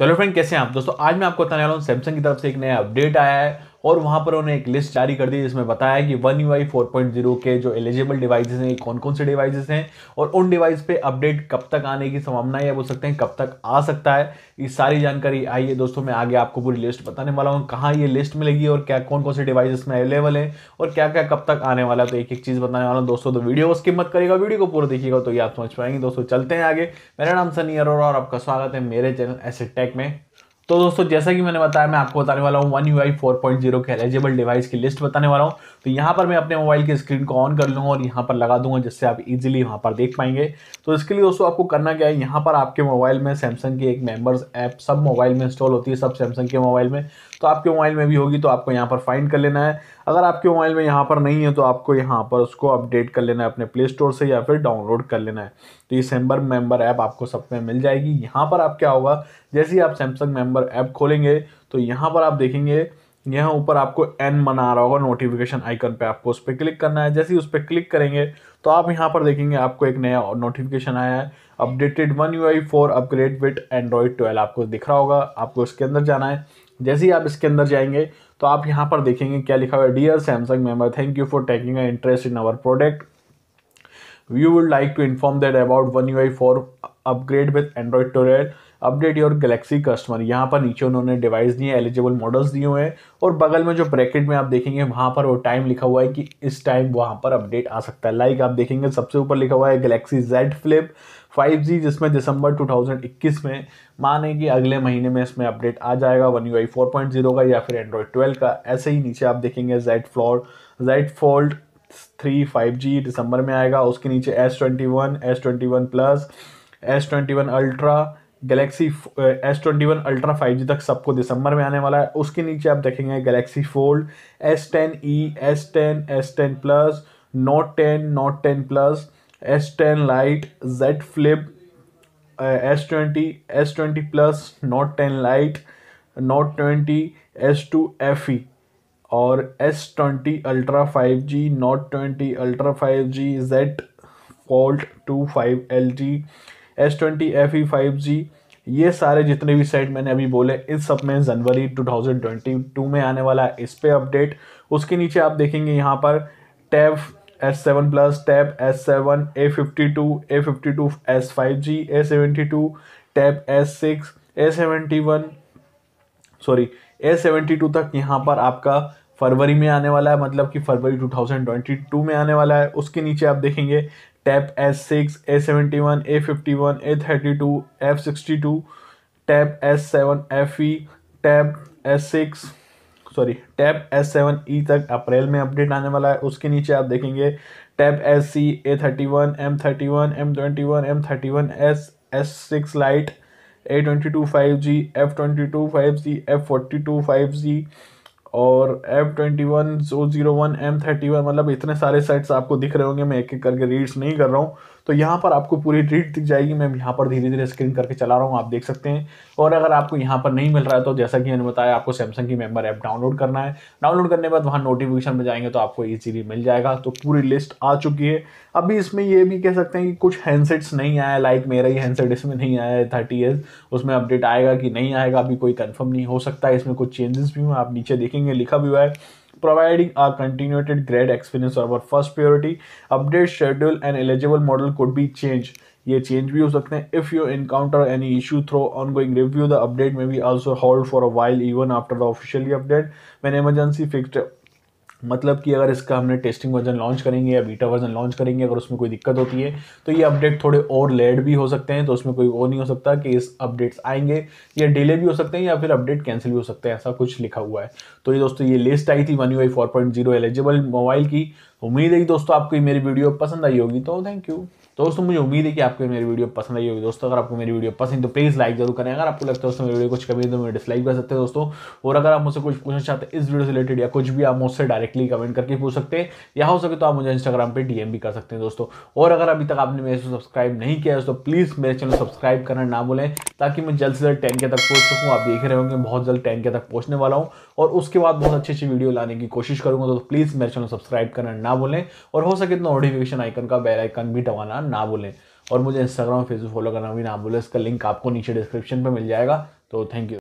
चलो फ्रेंड कैसे हैं आप दोस्तों आज मैं आपको बताने वाला हूँ सैमसंग की तरफ से एक नया अपडेट आया है और वहाँ पर उन्होंने एक लिस्ट जारी कर दी जिसमें बताया कि वन यू आई के जो एलिजिबल डिवाइसेज हैं कौन कौन से डिवाइसेज हैं और उन डिवाइस पे अपडेट कब तक आने की संभावना है बोल सकते हैं कब तक आ सकता है ये सारी जानकारी आई है दोस्तों मैं आगे आपको पूरी लिस्ट बताने वाला हूँ कहाँ ये लिस्ट मिलेगी और क्या कौन कौन से डिवाइस में अवेलेबल है और क्या क्या कब तक आने वाला है तो एक एक चीज़ बताने वाला हूँ दोस्तों तो वीडियो उसकी मत करेगा वीडियो को पूरा देखिएगा तो ये आप समझ पाएंगे दोस्तों चलते हैं आगे मेरा नाम सनी अरोरा और आपका स्वागत है मेरे चैनल एसेट टेक में तो दोस्तों जैसा कि मैंने बताया मैं आपको बताने वाला हूँ one U I four point zero के एलिजिबल डिवाइस की लिस्ट बताने वाला हूँ तो यहाँ पर मैं अपने मोबाइल की स्क्रीन को ऑन कर लूँगा और यहाँ पर लगा दूंगा जिससे आप इजीली वहाँ पर देख पाएंगे तो इसके लिए दोस्तों आपको करना क्या है यहाँ पर आपके मोबाइल में सैमसंग की एक मेम्बर्स ऐप सब मोबाइल में इंस्टॉल होती है सब सैमसंग के मोबाइल में तो आपके मोबाइल में भी होगी तो आपको यहाँ पर फाइंड कर लेना है अगर आपके मोबाइल में यहाँ पर नहीं है तो आपको यहाँ पर उसको अपडेट कर लेना है अपने प्ले स्टोर से या फिर डाउनलोड कर लेना है तो ये सैम्बर मेम्बर ऐप आपको सब में मिल जाएगी यहाँ पर आप क्या होगा जैसे ही आप सैमसंग मेम्बर ऐप खोलेंगे तो यहाँ पर आप देखेंगे यहाँ ऊपर आपको एन मना रहा होगा नोटिफिकेशन आइकन पे आपको उस पर क्लिक करना है जैसे ही उस पर क्लिक करेंगे तो आप यहाँ पर देखेंगे आपको एक नया नोटिफिकेशन आया है updated one U I four upgrade with Android twelve आपको दिख रहा होगा आपको इसके अंदर जाना है जैसे ही आप इसके अंदर जाएंगे तो आप यहाँ पर देखेंगे क्या लिखा हुआ है dear Samsung member thank you for taking a interest in our product we would like to inform that about one U I four upgrade with Android twelve update your Galaxy customer यहाँ पर नीचे उन्होंने device दिए eligible models दिए हुए हैं और बगल में जो ब्रैकेट में आप देखेंगे वहाँ पर वो टाइम लिखा हुआ है कि इस टाइम वहाँ पर अपडेट आ सकता है लाइक आप देखेंगे सबसे ऊपर लिखा हुआ है गैलेक्सी जेड फ्लिप 5G जिसमें दिसंबर 2021 में माने कि अगले महीने में इसमें अपडेट आ जाएगा one UI four point zero का या फिर एंड्रॉयड ट्वेल्व का ऐसे ही नीचे आप देखेंगे Z Flip Z Fold three five G दिसंबर में आएगा उसके नीचे S twenty one S twenty one plus S twenty one Ultra Galaxy S twenty one Ultra five G तक सबको दिसंबर में आने वाला है उसके नीचे आप देखेंगे Galaxy Fold S ten E S ten S ten plus Note ten Note ten plus S ten Lite Z Flip S twenty S twenty plus Note ten Lite Note twenty S two F E और S twenty Ultra five G Note twenty Ultra five G Z Fold two five L G S twenty F E five G ये सारे जितने भी set मैंने अभी बोले इस सब में जनवरी 2022 में आने वाला है इस पर अपडेट उसके नीचे आप देखेंगे यहाँ पर Tab S seven plus Tab S seven A fifty two A fifty two S five G A seventy two Tab S six A seventy one sorry A seventy two तक यहाँ पर आपका फरवरी में आने वाला है मतलब कि फरवरी 2022 में आने वाला है उसके नीचे आप देखेंगे Tab S six A seventy one A fifty one A thirty two F sixty two Tab S seven F E Tab S six sorry Tab S seven E तक अप्रैल में अपडेट आने वाला है उसके नीचे आप देखेंगे Tab S C A thirty one M thirty one M twenty one M thirty one S S six Lite A twenty two five G F twenty two five G F forty two five G और F twenty one O zero one M thirty one मतलब इतने सारे sets आपको दिख रहे होंगे मैं एक एक करके रीड्स नहीं कर रहा हूँ तो यहाँ पर आपको पूरी ट्रीट दिख जाएगी मैं यहाँ पर धीरे धीरे स्क्रीन करके चला रहा हूँ आप देख सकते हैं और अगर आपको यहाँ पर नहीं मिल रहा है तो जैसा कि मैंने बताया आपको सैमसंग की मेम्बर ऐप डाउनलोड करना है डाउनलोड करने के बाद वहाँ नोटिफिकेशन में जाएंगे तो आपको ईजीली मिल जाएगा तो पूरी लिस्ट आ चुकी है अभी इसमें ये भी कह सकते हैं कि कुछ हैंडसेट्स नहीं आया लाइक मेरा ही हैंडसेट इसमें नहीं आया है थर्टी ईयर्स उसमें अपडेट आएगा कि नहीं आएगा अभी कोई कन्फर्म नहीं हो सकता इसमें कुछ चेंजेस भी हुए आप नीचे देखेंगे लिखा भी हुआ है providing a continued grade experience are our first priority. Update schedule and eligible model could be changed. Ye change bhi ho sakte If you encounter any issue through ongoing review, the update may be also hold for a while even after the officially update. When emergency fixed मतलब कि अगर इसका हमने testing version launch करेंगे या beta version launch करेंगे अगर उसमें कोई दिक्कत होती है तो ये अपडेट थोड़े और लेट भी हो सकते हैं तो उसमें कोई वो नहीं हो सकता कि इस अपडेट्स आएंगे या डिले भी हो सकते हैं या फिर अपडेट कैंसिल भी हो सकते हैं ऐसा कुछ लिखा हुआ है तो ये दोस्तों ये लिस्ट आई थी one U I four point zero eligible mobile की उम्मीद है कि दोस्तों आपको ये मेरी वीडियो पसंद आई होगी तो थैंक यू दोस्तों मुझे उम्मीद है कि आपको मेरी वीडियो पसंद आई होगी दोस्तों अगर आपको मेरी वीडियो पसंद तो प्लीज़ लाइक जरूर करें अगर आपको लगता है दोस्तों मेरी वीडियो कुछ कमी तो मेरे डिसलाइक कर सकते हैं दोस्तों और अगर आप मुझसे कुछ पूछना चाहते हैं इस वीडियो से रिलेटेड या कुछ भी आप मुझसे डायरेक्टली कमेंट करके पूछ सकते हैं या हो सके तो आप मुझे इंस्टाग्राम पर डीएम भी कर सकते हैं दोस्तों और अगर अभी तक आपने मेरे सब्सक्राइब नहीं किया दोस्तों प्लीज़ मेरे चैनल सब्सक्राइब करना ना भूलें ताकि मैं जल्द से जल्द टेन के तक पहुंच सकूँ आप देख रहे होंगे बहुत जल्द टेन के तक पहुँचने वाला हूँ और उसके बाद बहुत अच्छी अच्छी वीडियो लाने की कोशिश करूँगा तो प्लीज़ मेरे चैनल सब्सक्राइब करना ना भूलें और हो सके तो नोटिफिकेशन आइकन का बेल आइकन भी दबाना ना भूलें और मुझे इंस्टाग्राम फेसबुक फॉलो करना भी ना भूलें इसका लिंक आपको नीचे डिस्क्रिप्शन पर मिल जाएगा तो थैंक यू